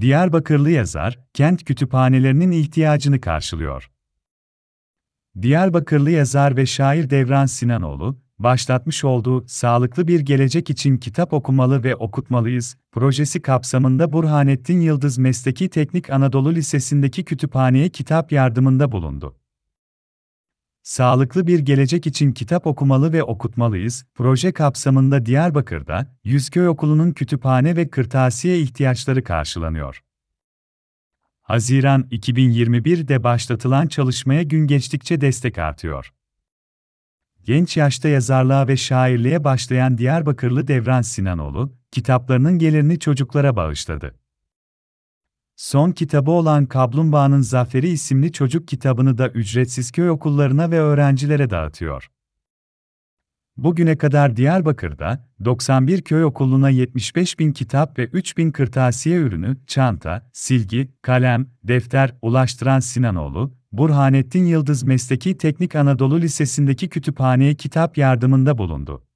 Diyarbakırlı yazar, kent kütüphanelerinin ihtiyacını karşılıyor. Diyarbakırlı yazar ve şair Devran Sinanoğlu, başlatmış olduğu Sağlıklı Bir Gelecek için Kitap Okumalı ve Okutmalıyız projesi kapsamında Burhanettin Yıldız Mesleki Teknik Anadolu Lisesi'ndeki kütüphaneye kitap yardımında bulundu. Sağlıklı bir gelecek için kitap okumalı ve okutmalıyız. Proje kapsamında Diyarbakır'da Yüzköy Okulu'nun kütüphane ve kırtasiye ihtiyaçları karşılanıyor. Haziran 2021'de başlatılan çalışmaya gün geçtikçe destek artıyor. Genç yaşta yazarlığa ve şairliğe başlayan Diyarbakırlı Devran Sinanoğlu, kitaplarının gelirini çocuklara bağışladı. Son kitabı olan Kablumbağa'nın Zaferi isimli çocuk kitabını da ücretsiz köy okullarına ve öğrencilere dağıtıyor. Bugüne kadar Diyarbakır'da 91 köy okuluna 75 bin kitap ve 3 bin kırtasiye ürünü, çanta, silgi, kalem, defter ulaştıran Sinanoğlu, Burhanettin Yıldız Mesleki Teknik Anadolu Lisesi'ndeki kütüphaneye kitap yardımında bulundu.